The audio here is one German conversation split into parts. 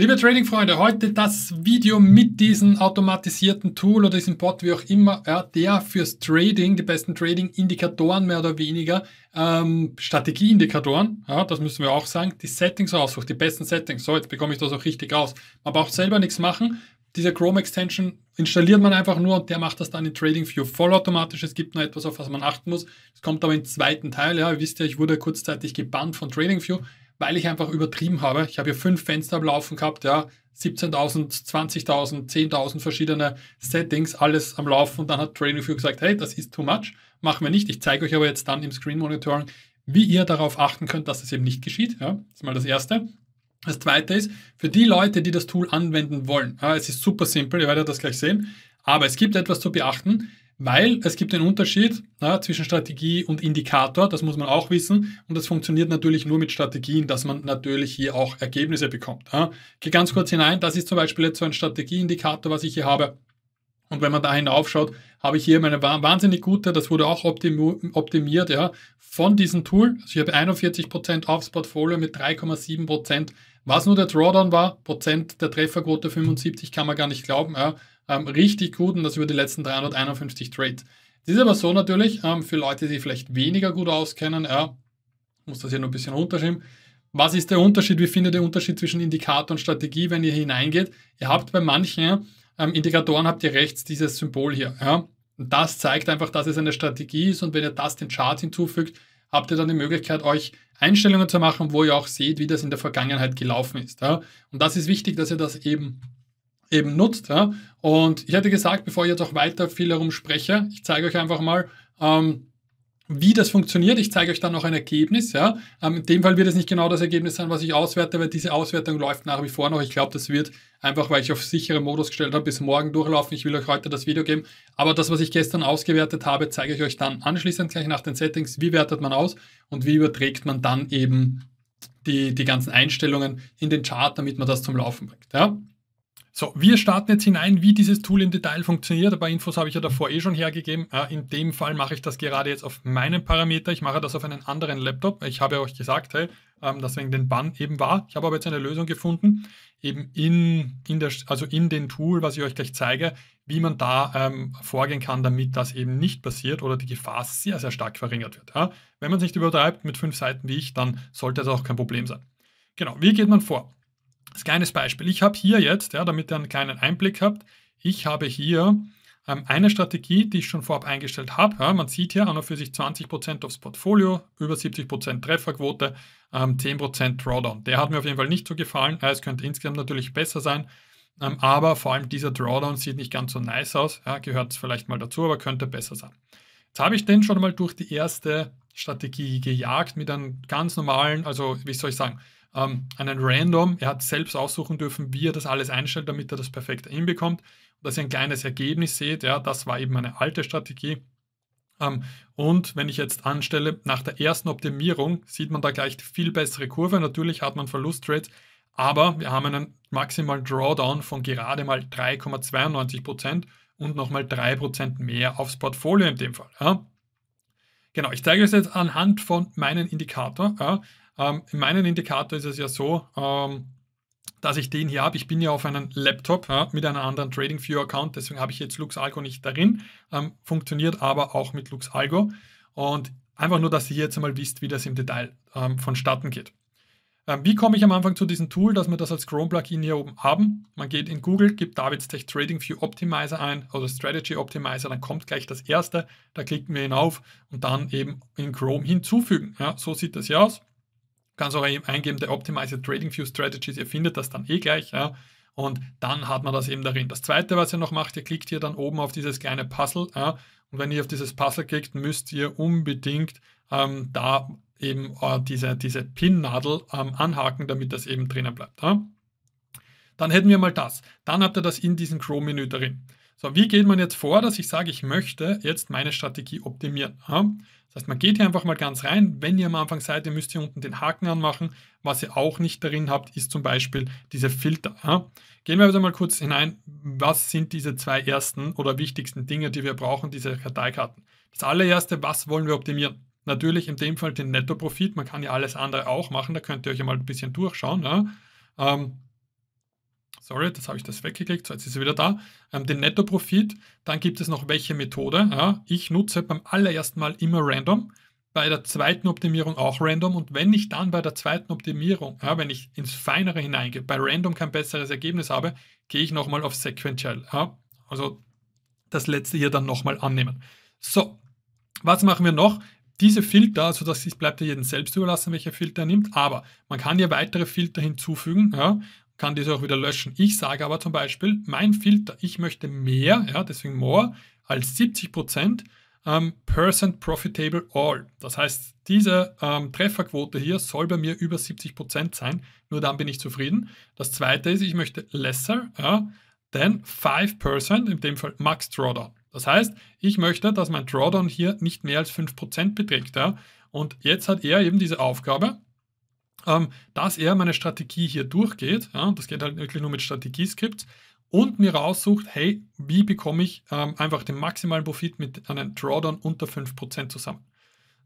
Liebe Trading-Freunde, heute das Video mit diesem automatisierten Tool oder diesem Bot, wie auch immer, der fürs Trading, die besten Trading-Indikatoren mehr oder weniger, ähm, Strategieindikatoren, ja, das müssen wir auch sagen, die Settings aussucht, die besten Settings. So, jetzt bekomme ich das auch richtig raus. Man braucht selber nichts machen. Diese Chrome-Extension installiert man einfach nur und der macht das dann in Trading View vollautomatisch. Es gibt noch etwas, auf was man achten muss. Es kommt aber im zweiten Teil. Ja, ihr wisst ja, ich wurde kurzzeitig gebannt von Trading View weil ich einfach übertrieben habe. Ich habe hier fünf Fenster am Laufen gehabt, ja, 17.000, 20.000, 10.000 verschiedene Settings, alles am Laufen. Und dann hat TradingView gesagt, hey, das ist too much, machen wir nicht. Ich zeige euch aber jetzt dann im Screen Monitoring, wie ihr darauf achten könnt, dass das eben nicht geschieht. Ja, das ist mal das Erste. Das Zweite ist, für die Leute, die das Tool anwenden wollen, ja, es ist super simpel, ihr werdet das gleich sehen, aber es gibt etwas zu beachten. Weil es gibt einen Unterschied na, zwischen Strategie und Indikator, das muss man auch wissen. Und das funktioniert natürlich nur mit Strategien, dass man natürlich hier auch Ergebnisse bekommt. Ja. Gehe ganz kurz hinein, das ist zum Beispiel jetzt so ein Strategieindikator, was ich hier habe. Und wenn man da hinaufschaut, habe ich hier meine wahnsinnig gute, das wurde auch optimiert, ja, von diesem Tool. Also ich habe 41% aufs Portfolio mit 3,7%. Was nur der Drawdown war, Prozent der Trefferquote 75, kann man gar nicht glauben. Ja ähm, richtig gut und das über die letzten 351 Trades. Das ist aber so natürlich ähm, für Leute, die vielleicht weniger gut auskennen, ja, muss das hier nur ein bisschen runterschieben. Was ist der Unterschied? Wie findet ihr den Unterschied zwischen Indikator und Strategie, wenn ihr hineingeht? Ihr habt bei manchen ähm, Indikatoren habt ihr rechts dieses Symbol hier. Ja? Und das zeigt einfach, dass es eine Strategie ist und wenn ihr das den Charts hinzufügt, habt ihr dann die Möglichkeit, euch Einstellungen zu machen, wo ihr auch seht, wie das in der Vergangenheit gelaufen ist. Ja? Und das ist wichtig, dass ihr das eben eben nutzt. Ja? Und ich hätte gesagt, bevor ich jetzt auch weiter viel herum spreche, ich zeige euch einfach mal, ähm, wie das funktioniert. Ich zeige euch dann noch ein Ergebnis. Ja. Ähm, in dem Fall wird es nicht genau das Ergebnis sein, was ich auswerte, weil diese Auswertung läuft nach wie vor noch. Ich glaube, das wird einfach, weil ich auf sichere Modus gestellt habe, bis morgen durchlaufen. Ich will euch heute das Video geben. Aber das, was ich gestern ausgewertet habe, zeige ich euch dann anschließend gleich nach den Settings. Wie wertet man aus und wie überträgt man dann eben die, die ganzen Einstellungen in den Chart, damit man das zum Laufen bringt. Ja. So, wir starten jetzt hinein, wie dieses Tool im Detail funktioniert. Ein paar Infos habe ich ja davor eh schon hergegeben. Äh, in dem Fall mache ich das gerade jetzt auf meinem Parameter. Ich mache das auf einen anderen Laptop. Ich habe ja euch gesagt, hey, ähm, dass wegen den Bann eben war. Ich habe aber jetzt eine Lösung gefunden, eben in, in der, also in den Tool, was ich euch gleich zeige, wie man da ähm, vorgehen kann, damit das eben nicht passiert oder die Gefahr sehr, sehr stark verringert wird. Ja? Wenn man es nicht übertreibt mit fünf Seiten wie ich, dann sollte das auch kein Problem sein. Genau, wie geht man vor? Als kleines Beispiel, ich habe hier jetzt, ja, damit ihr einen kleinen Einblick habt, ich habe hier ähm, eine Strategie, die ich schon vorab eingestellt habe. Ja, man sieht hier an und für sich 20% aufs Portfolio, über 70% Trefferquote, ähm, 10% Drawdown. Der hat mir auf jeden Fall nicht so gefallen. Ja, es könnte insgesamt natürlich besser sein, ähm, aber vor allem dieser Drawdown sieht nicht ganz so nice aus. Ja, gehört vielleicht mal dazu, aber könnte besser sein. Jetzt habe ich den schon mal durch die erste Strategie gejagt mit einem ganz normalen, also wie soll ich sagen, ähm, einen Random. Er hat selbst aussuchen dürfen, wie er das alles einstellt, damit er das perfekt hinbekommt. Und dass ihr ein kleines Ergebnis seht, ja, das war eben eine alte Strategie. Ähm, und wenn ich jetzt anstelle, nach der ersten Optimierung sieht man da gleich viel bessere Kurve. Natürlich hat man Verlusttrades, aber wir haben einen maximalen Drawdown von gerade mal 3,92 und nochmal 3% mehr aufs Portfolio in dem Fall. Ja. Genau, ich zeige es jetzt anhand von meinem Indikator. Ja. Ähm, in meinem Indikator ist es ja so, ähm, dass ich den hier habe. Ich bin ja auf einem Laptop ja, mit einem anderen TradingView-Account, deswegen habe ich jetzt LuxAlgo nicht darin. Ähm, funktioniert aber auch mit LuxAlgo. Und einfach nur, dass ihr jetzt einmal wisst, wie das im Detail ähm, vonstatten geht. Ähm, wie komme ich am Anfang zu diesem Tool, dass wir das als Chrome-Plugin hier oben haben? Man geht in Google, gibt Davids Tech TradingView Optimizer ein oder Strategy Optimizer, dann kommt gleich das erste, da klicken wir ihn auf und dann eben in Chrome hinzufügen. Ja, so sieht das hier aus kannst auch eingeben, der Optimized Trading View Strategies, ihr findet das dann eh gleich. Ja. Und dann hat man das eben darin. Das zweite, was ihr noch macht, ihr klickt hier dann oben auf dieses kleine Puzzle. Ja. Und wenn ihr auf dieses Puzzle klickt, müsst ihr unbedingt ähm, da eben äh, diese, diese pin ähm, anhaken, damit das eben drinnen bleibt. Ja. Dann hätten wir mal das. Dann habt ihr das in diesem Chrome-Menü drin. So, wie geht man jetzt vor, dass ich sage, ich möchte jetzt meine Strategie optimieren? Das heißt, man geht hier einfach mal ganz rein. Wenn ihr am Anfang seid, ihr müsst hier unten den Haken anmachen. Was ihr auch nicht darin habt, ist zum Beispiel diese Filter. Gehen wir also mal kurz hinein, was sind diese zwei ersten oder wichtigsten Dinge, die wir brauchen, diese Karteikarten. Das allererste, was wollen wir optimieren? Natürlich in dem Fall den Nettoprofit. Man kann ja alles andere auch machen. Da könnt ihr euch ja mal ein bisschen durchschauen. Ähm, sorry, das habe ich das weggeklickt, so jetzt ist er wieder da, ähm, den Netto-Profit, Dann gibt es noch welche Methode. Ja, ich nutze halt beim allerersten Mal immer random, bei der zweiten Optimierung auch random und wenn ich dann bei der zweiten Optimierung, ja, wenn ich ins Feinere hineingehe, bei random kein besseres Ergebnis habe, gehe ich nochmal auf sequential. Ja, also das letzte hier dann nochmal annehmen. So, was machen wir noch? Diese Filter, also das bleibt ja jedem selbst überlassen, welcher Filter er nimmt, aber man kann hier weitere Filter hinzufügen. Ja, kann diese auch wieder löschen. Ich sage aber zum Beispiel, mein Filter, ich möchte mehr, ja, deswegen more, als 70 ähm, Percent Profitable All. Das heißt, diese ähm, Trefferquote hier soll bei mir über 70 sein, nur dann bin ich zufrieden. Das zweite ist, ich möchte lesser, ja, denn 5%, in dem Fall Max Drawdown. Das heißt, ich möchte, dass mein Drawdown hier nicht mehr als 5% beträgt. Ja? Und jetzt hat er eben diese Aufgabe, ähm, dass er meine Strategie hier durchgeht. Ja, das geht halt wirklich nur mit Strategieskripts und mir raussucht, hey, wie bekomme ich ähm, einfach den maximalen Profit mit einem Drawdown unter 5% zusammen.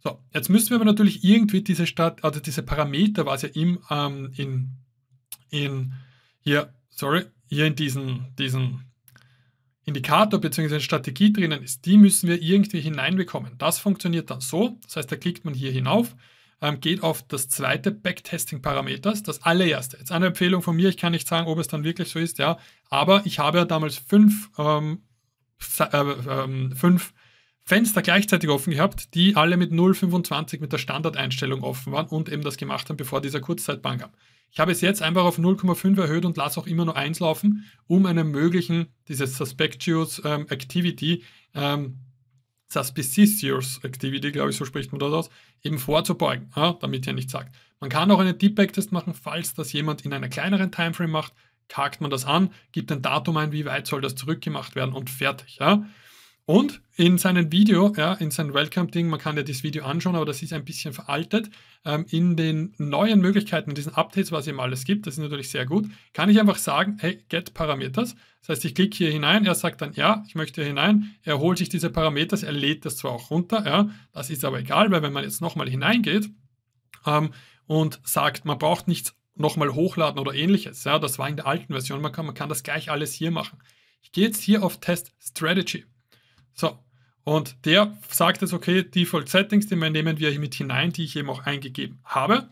So, jetzt müssen wir aber natürlich irgendwie diese Stadt, also diese Parameter, was ja im, ähm, in, in, hier, sorry, hier in diesen, diesen Indikator bzw. Strategie drinnen ist, die müssen wir irgendwie hineinbekommen. Das funktioniert dann so, das heißt, da klickt man hier hinauf ähm, geht auf das zweite Backtesting-Parameters, das allererste. Jetzt eine Empfehlung von mir, ich kann nicht sagen, ob es dann wirklich so ist, ja, aber ich habe ja damals fünf, ähm, äh, äh, fünf Fenster gleichzeitig offen gehabt, die alle mit 0,25 mit der Standardeinstellung offen waren und eben das gemacht haben, bevor dieser Kurzzeitbank kam. Ich habe es jetzt einfach auf 0,5 erhöht und lasse auch immer nur eins laufen, um einen möglichen, dieses Suspectious ähm, Activity ähm, Suspicious Activity, glaube ich, so spricht man das aus, eben vorzubeugen, ja, damit ihr nichts sagt. Man kann auch einen Deep Test machen, falls das jemand in einer kleineren Timeframe macht, kackt man das an, gibt ein Datum ein, wie weit soll das zurückgemacht werden und fertig. Ja. Und in seinem Video, ja, in seinem Welcome-Ding, man kann ja das Video anschauen, aber das ist ein bisschen veraltet. Ähm, in den neuen Möglichkeiten, in diesen Updates, was ihm alles gibt, das ist natürlich sehr gut, kann ich einfach sagen, hey, get Parameters. Das heißt, ich klicke hier hinein, er sagt dann, ja, ich möchte hier hinein, er holt sich diese Parameters, er lädt das zwar auch runter, ja, das ist aber egal, weil wenn man jetzt nochmal hineingeht ähm, und sagt, man braucht nichts nochmal hochladen oder ähnliches, ja, das war in der alten Version, man kann, man kann das gleich alles hier machen. Ich gehe jetzt hier auf Test Strategy. So, und der sagt jetzt, okay, Default Settings, die nehmen wir hier mit hinein, die ich eben auch eingegeben habe.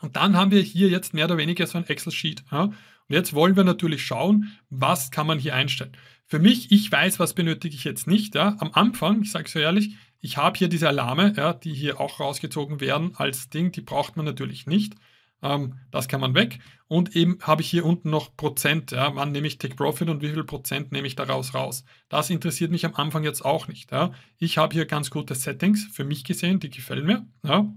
Und dann haben wir hier jetzt mehr oder weniger so ein Excel-Sheet. Ja? Und jetzt wollen wir natürlich schauen, was kann man hier einstellen. Für mich, ich weiß, was benötige ich jetzt nicht. Ja? Am Anfang, ich sage es so ehrlich, ich habe hier diese Alarme, ja, die hier auch rausgezogen werden als Ding, die braucht man natürlich nicht. Ähm, das kann man weg. Und eben habe ich hier unten noch Prozent. Ja, wann nehme ich Take Profit und wie viel Prozent nehme ich daraus raus? Das interessiert mich am Anfang jetzt auch nicht. Ja. Ich habe hier ganz gute Settings für mich gesehen, die gefällen mir. Ja.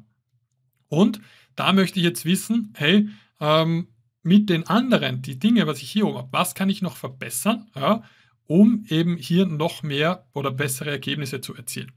Und da möchte ich jetzt wissen, hey, ähm, mit den anderen, die Dinge, was ich hier oben habe, was kann ich noch verbessern, ja, um eben hier noch mehr oder bessere Ergebnisse zu erzielen.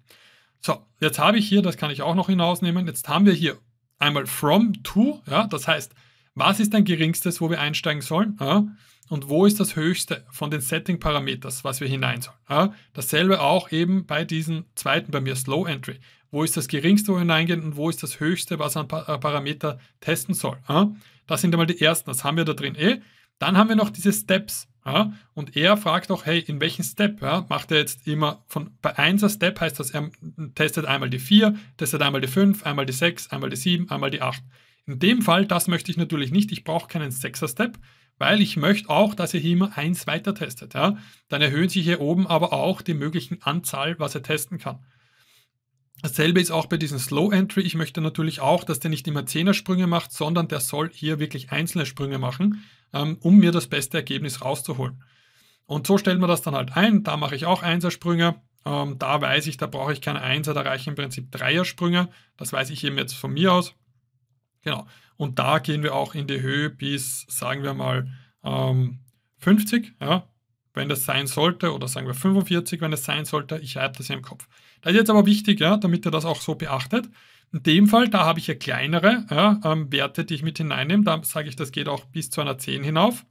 So, jetzt habe ich hier, das kann ich auch noch hinausnehmen, jetzt haben wir hier einmal from to, ja, das heißt, was ist ein geringstes, wo wir einsteigen sollen? Ja, und wo ist das höchste von den Setting-Parameters, was wir hinein sollen? Ja, dasselbe auch eben bei diesem zweiten bei mir, Slow Entry. Wo ist das geringste, wo wir hineingehen und wo ist das höchste, was ein äh, Parameter testen soll? Ja, das sind einmal die ersten, das haben wir da drin eh. Dann haben wir noch diese Steps. Ja, und er fragt auch, hey, in welchem Step? Ja, macht er jetzt immer von bei 1er Step heißt das, er testet einmal die 4, testet einmal die 5, einmal die 6, einmal die 7, einmal die 8. In dem Fall, das möchte ich natürlich nicht. Ich brauche keinen 6er Step, weil ich möchte auch, dass er hier immer 1 weiter testet. Ja. Dann erhöhen sich hier oben aber auch die möglichen Anzahl, was er testen kann. Dasselbe ist auch bei diesem Slow Entry. Ich möchte natürlich auch, dass der nicht immer 10er Sprünge macht, sondern der soll hier wirklich einzelne Sprünge machen, ähm, um mir das beste Ergebnis rauszuholen. Und so stellt man das dann halt ein. Da mache ich auch 1er Sprünge. Ähm, da weiß ich, da brauche ich keine 1er, da reichen im Prinzip 3er Sprünge. Das weiß ich eben jetzt von mir aus. Genau. Und da gehen wir auch in die Höhe bis, sagen wir mal, 50, ähm, ja, wenn das sein sollte, oder sagen wir 45, wenn das sein sollte. Ich habe das ja im Kopf. Das ist jetzt aber wichtig, ja, damit ihr das auch so beachtet. In dem Fall, da habe ich ja kleinere ja, ähm, Werte, die ich mit hineinnehme. Da sage ich, das geht auch bis zu einer 10 hinauf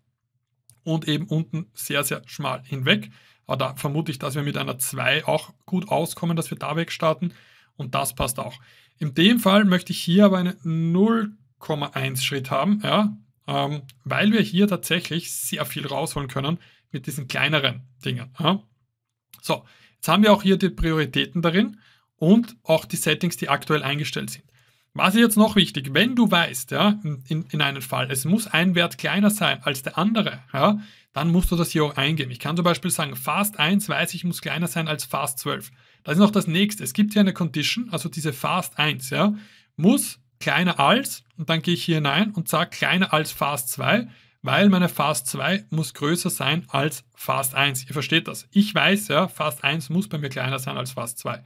und eben unten sehr, sehr schmal hinweg. Aber da vermute ich, dass wir mit einer 2 auch gut auskommen, dass wir da wegstarten und das passt auch. In dem Fall möchte ich hier aber einen 0,1 Schritt haben, ja, ähm, weil wir hier tatsächlich sehr viel rausholen können mit diesen kleineren Dingen. Ja. So, Jetzt haben wir auch hier die Prioritäten darin und auch die Settings, die aktuell eingestellt sind. Was ist jetzt noch wichtig? Wenn du weißt, ja, in, in einem Fall, es muss ein Wert kleiner sein als der andere, ja, dann musst du das hier auch eingeben. Ich kann zum Beispiel sagen, Fast 1 weiß ich, muss kleiner sein als Fast 12. Das ist noch das nächste. Es gibt hier eine Condition, also diese Fast 1, ja, muss kleiner als, und dann gehe ich hier hinein und sage kleiner als Fast 2, weil meine Fast 2 muss größer sein als Fast 1. Ihr versteht das. Ich weiß ja, Fast 1 muss bei mir kleiner sein als Fast 2.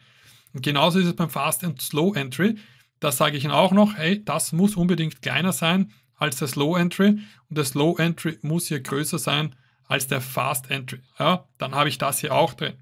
Und genauso ist es beim Fast and Slow Entry. Da sage ich Ihnen auch noch, hey, das muss unbedingt kleiner sein als der Slow Entry und der Slow Entry muss hier größer sein als der Fast Entry. Ja, dann habe ich das hier auch drin.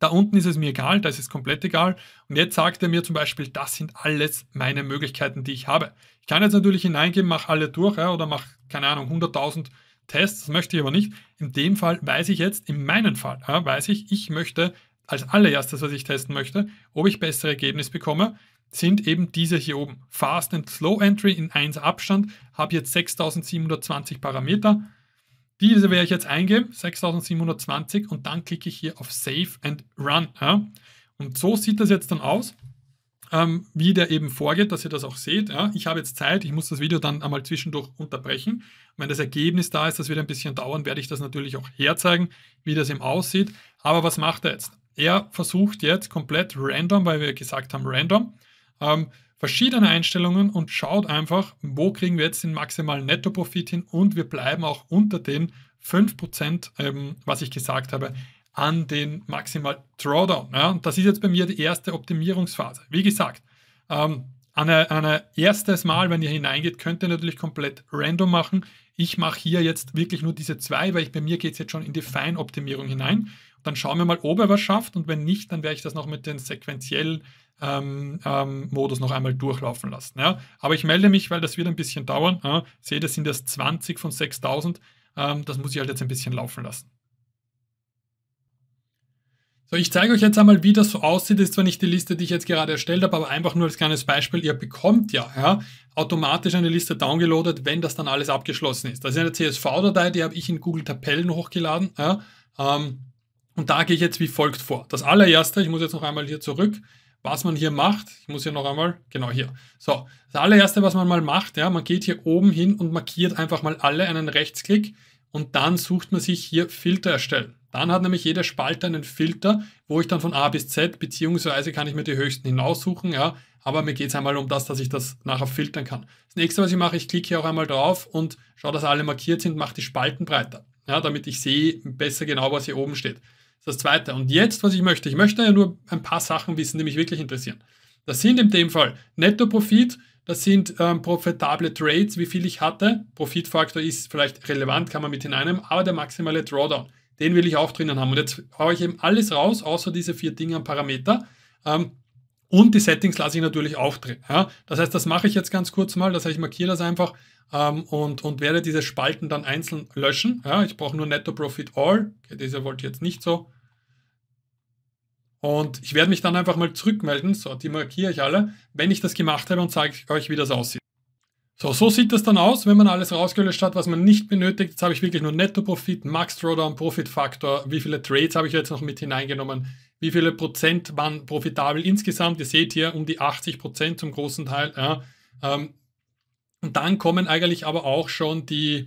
Da unten ist es mir egal, da ist es komplett egal. Und jetzt sagt er mir zum Beispiel, das sind alles meine Möglichkeiten, die ich habe. Ich kann jetzt natürlich hineingehen, mache alle durch ja, oder mache, keine Ahnung, 100.000 Tests, das möchte ich aber nicht. In dem Fall weiß ich jetzt, in meinem Fall, ja, weiß ich, ich möchte als allererstes, was ich testen möchte, ob ich bessere Ergebnisse bekomme, sind eben diese hier oben. Fast and Slow Entry in 1 Abstand, habe jetzt 6720 Parameter diese werde ich jetzt eingeben, 6720, und dann klicke ich hier auf Save and Run. Ja. Und so sieht das jetzt dann aus, ähm, wie der eben vorgeht, dass ihr das auch seht. Ja. Ich habe jetzt Zeit, ich muss das Video dann einmal zwischendurch unterbrechen. Und wenn das Ergebnis da ist, das wird ein bisschen dauern, werde ich das natürlich auch herzeigen, wie das eben aussieht. Aber was macht er jetzt? Er versucht jetzt komplett random, weil wir gesagt haben, random, ähm, verschiedene Einstellungen und schaut einfach, wo kriegen wir jetzt den maximalen Nettoprofit hin und wir bleiben auch unter den 5%, ähm, was ich gesagt habe, an den maximal Drawdown. Ja, und das ist jetzt bei mir die erste Optimierungsphase. Wie gesagt, ähm, eine, eine erstes Mal, wenn ihr hineingeht, könnt ihr natürlich komplett random machen. Ich mache hier jetzt wirklich nur diese zwei, weil ich, bei mir geht es jetzt schon in die Feinoptimierung hinein. Dann schauen wir mal, ob er was schafft und wenn nicht, dann werde ich das noch mit den sequenziellen ähm, ähm, Modus noch einmal durchlaufen lassen. Ja? Aber ich melde mich, weil das wird ein bisschen dauern. Ja? Seht, das sind erst 20 von 6000. Ähm, das muss ich halt jetzt ein bisschen laufen lassen. So, ich zeige euch jetzt einmal, wie das so aussieht. Das ist zwar nicht die Liste, die ich jetzt gerade erstellt habe, aber einfach nur als kleines Beispiel. Ihr bekommt ja, ja automatisch eine Liste downgeloadet, wenn das dann alles abgeschlossen ist. Das ist eine CSV-Datei, die habe ich in Google Tabellen hochgeladen. Ja. Ähm, und da gehe ich jetzt wie folgt vor. Das allererste, ich muss jetzt noch einmal hier zurück, was man hier macht. Ich muss hier noch einmal, genau hier. So, das allererste, was man mal macht, ja, man geht hier oben hin und markiert einfach mal alle einen Rechtsklick und dann sucht man sich hier Filter erstellen. Dann hat nämlich jede Spalte einen Filter, wo ich dann von A bis Z, beziehungsweise kann ich mir die höchsten hinaussuchen, ja, aber mir geht es einmal um das, dass ich das nachher filtern kann. Das nächste, was ich mache, ich klicke hier auch einmal drauf und schaue, dass alle markiert sind, mache die Spalten breiter, ja, damit ich sehe besser genau, was hier oben steht. Das ist das Zweite. Und jetzt, was ich möchte, ich möchte ja nur ein paar Sachen wissen, die mich wirklich interessieren. Das sind in dem Fall Netto-Profit, das sind ähm, profitable Trades, wie viel ich hatte. Profitfaktor ist vielleicht relevant, kann man mit hineinnehmen, aber der maximale Drawdown, den will ich auch drinnen haben. Und jetzt haue ich eben alles raus, außer diese vier Dinge am Parameter. Ähm, und die Settings lasse ich natürlich aufdrehen. Ja? Das heißt, das mache ich jetzt ganz kurz mal. Das heißt, ich markiere das einfach ähm, und, und werde diese Spalten dann einzeln löschen. Ja? Ich brauche nur Netto Profit All. Okay, diese wollte ich jetzt nicht so. Und ich werde mich dann einfach mal zurückmelden. So, die markiere ich alle, wenn ich das gemacht habe und zeige euch, wie das aussieht. So, so sieht das dann aus, wenn man alles rausgelöscht hat, was man nicht benötigt. Jetzt habe ich wirklich nur Netto-Profit, Max Drawdown, Profit-Faktor, wie viele Trades habe ich jetzt noch mit hineingenommen, wie viele Prozent waren profitabel insgesamt. Ihr seht hier um die 80 Prozent zum großen Teil. Ja. Ähm, und dann kommen eigentlich aber auch schon die,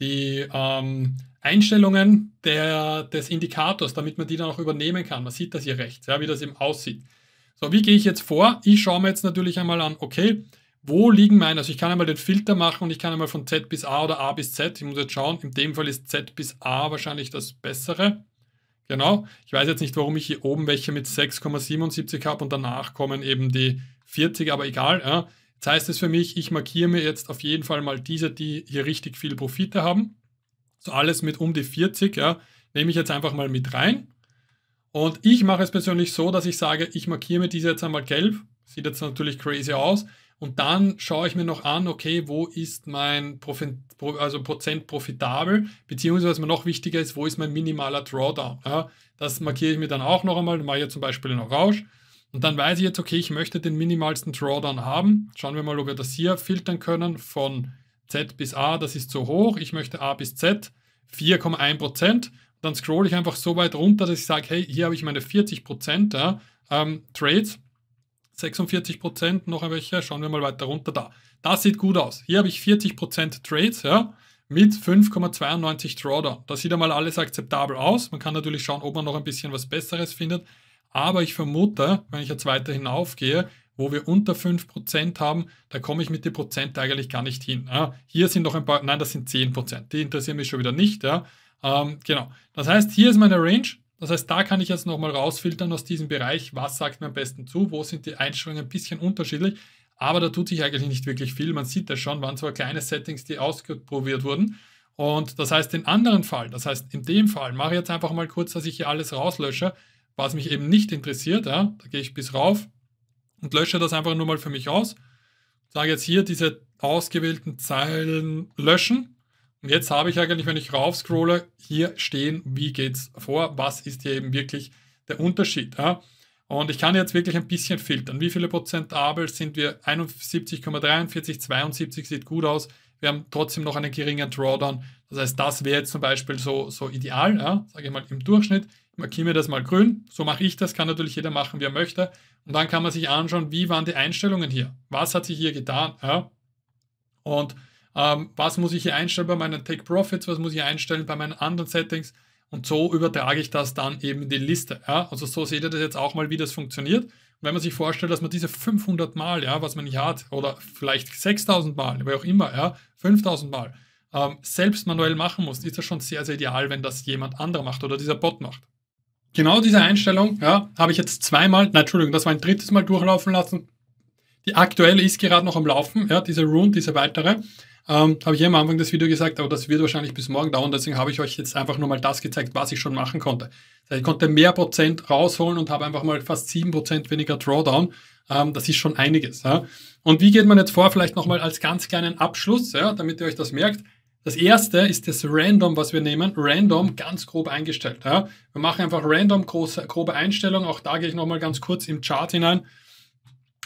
die ähm, Einstellungen der, des Indikators, damit man die dann auch übernehmen kann. Man sieht das hier rechts, ja, wie das eben aussieht. So, wie gehe ich jetzt vor? Ich schaue mir jetzt natürlich einmal an, okay, wo liegen meine, also ich kann einmal den Filter machen und ich kann einmal von Z bis A oder A bis Z, ich muss jetzt schauen, in dem Fall ist Z bis A wahrscheinlich das Bessere. Genau, ich weiß jetzt nicht, warum ich hier oben welche mit 6,77 habe und danach kommen eben die 40, aber egal. Ja. Jetzt heißt es für mich, ich markiere mir jetzt auf jeden Fall mal diese, die hier richtig viel Profite haben. So alles mit um die 40, ja, nehme ich jetzt einfach mal mit rein. Und ich mache es persönlich so, dass ich sage, ich markiere mir diese jetzt einmal gelb. Sieht jetzt natürlich crazy aus. Und dann schaue ich mir noch an, okay, wo ist mein Profit, also Prozent profitabel, beziehungsweise was mir noch wichtiger ist, wo ist mein minimaler Drawdown. Ja, das markiere ich mir dann auch noch einmal, dann mache ich zum Beispiel einen Orange. Und dann weiß ich jetzt, okay, ich möchte den minimalsten Drawdown haben. Schauen wir mal, ob wir das hier filtern können von Z bis A, das ist zu hoch. Ich möchte A bis Z, 4,1%. Dann scroll ich einfach so weit runter, dass ich sage, hey, hier habe ich meine 40% ja, ähm, Trades. 46 Prozent, noch ein welcher, schauen wir mal weiter runter da. Das sieht gut aus. Hier habe ich 40 Prozent Trades, ja, mit 5,92 Drawdown. Das sieht einmal alles akzeptabel aus. Man kann natürlich schauen, ob man noch ein bisschen was Besseres findet. Aber ich vermute, wenn ich jetzt weiter hinaufgehe, wo wir unter 5% haben, da komme ich mit den Prozent eigentlich gar nicht hin. Ja. Hier sind noch ein paar, nein, das sind 10%. Die interessieren mich schon wieder nicht. Ja. Ähm, genau. Das heißt, hier ist meine Range. Das heißt, da kann ich jetzt nochmal rausfiltern aus diesem Bereich, was sagt mir am besten zu, wo sind die Einstellungen ein bisschen unterschiedlich, aber da tut sich eigentlich nicht wirklich viel. Man sieht das schon, waren zwar kleine Settings, die ausprobiert wurden. Und das heißt, den anderen Fall, das heißt, in dem Fall mache ich jetzt einfach mal kurz, dass ich hier alles rauslösche, was mich eben nicht interessiert. Ja? Da gehe ich bis rauf und lösche das einfach nur mal für mich aus. Sage jetzt hier diese ausgewählten Zeilen löschen und jetzt habe ich eigentlich, wenn ich raufscrolle, hier stehen, wie geht es vor, was ist hier eben wirklich der Unterschied. Ja? Und ich kann jetzt wirklich ein bisschen filtern. Wie viele Prozent Abel sind wir? 71,43, 72 sieht gut aus. Wir haben trotzdem noch einen geringen Drawdown. Das heißt, das wäre jetzt zum Beispiel so, so ideal, ja? sage ich mal im Durchschnitt. Ich markiere mir das mal grün. So mache ich das, kann natürlich jeder machen, wie er möchte. Und dann kann man sich anschauen, wie waren die Einstellungen hier? Was hat sich hier getan? Ja? Und ähm, was muss ich hier einstellen bei meinen Take Profits, was muss ich einstellen bei meinen anderen Settings und so übertrage ich das dann eben in die Liste. Ja? Also so seht ihr das jetzt auch mal, wie das funktioniert. Und wenn man sich vorstellt, dass man diese 500 Mal, ja, was man hier hat, oder vielleicht 6000 Mal, wie auch immer, ja, 5000 Mal, ähm, selbst manuell machen muss, ist das schon sehr, sehr ideal, wenn das jemand anderer macht oder dieser Bot macht. Genau diese Einstellung ja, habe ich jetzt zweimal, nein, Entschuldigung, das war ein drittes Mal durchlaufen lassen. Die aktuelle ist gerade noch am Laufen, ja, diese Rune, diese weitere. Ähm, habe ich ja am Anfang des Videos gesagt, aber das wird wahrscheinlich bis morgen dauern. Deswegen habe ich euch jetzt einfach nur mal das gezeigt, was ich schon machen konnte. ich konnte mehr Prozent rausholen und habe einfach mal fast 7% weniger Drawdown. Ähm, das ist schon einiges. Ja. Und wie geht man jetzt vor? Vielleicht nochmal als ganz kleinen Abschluss, ja, damit ihr euch das merkt. Das erste ist das Random, was wir nehmen. Random ganz grob eingestellt. Ja. Wir machen einfach Random große, grobe Einstellung. Auch da gehe ich nochmal ganz kurz im Chart hinein.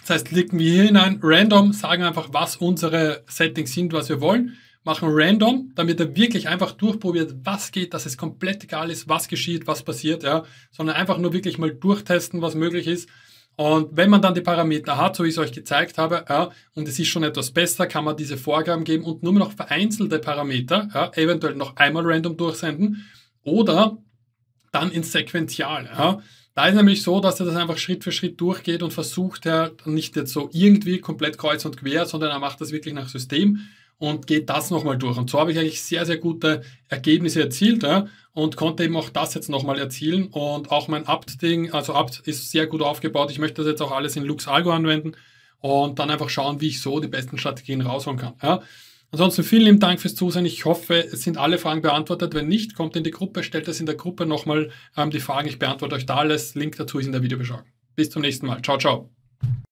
Das heißt, klicken wir hier hinein, random, sagen einfach, was unsere Settings sind, was wir wollen, machen random, damit er wirklich einfach durchprobiert, was geht, dass es komplett egal ist, was geschieht, was passiert, ja, sondern einfach nur wirklich mal durchtesten, was möglich ist. Und wenn man dann die Parameter hat, so wie ich es euch gezeigt habe, ja, und es ist schon etwas besser, kann man diese Vorgaben geben und nur noch vereinzelte Parameter, ja, eventuell noch einmal random durchsenden oder dann ins Sequential. Ja. Da ist nämlich so, dass er das einfach Schritt für Schritt durchgeht und versucht er nicht jetzt so irgendwie komplett kreuz und quer, sondern er macht das wirklich nach System und geht das nochmal durch. Und so habe ich eigentlich sehr, sehr gute Ergebnisse erzielt ja, und konnte eben auch das jetzt nochmal erzielen. Und auch mein Apt-Ding, also Apt ist sehr gut aufgebaut. Ich möchte das jetzt auch alles in Lux Algo anwenden und dann einfach schauen, wie ich so die besten Strategien rausholen kann. Ja. Ansonsten vielen lieben Dank fürs Zusehen. Ich hoffe, es sind alle Fragen beantwortet. Wenn nicht, kommt in die Gruppe, stellt das in der Gruppe nochmal ähm, die Fragen. Ich beantworte euch da alles. Link dazu ist in der Videobeschreibung. Bis zum nächsten Mal. Ciao, ciao.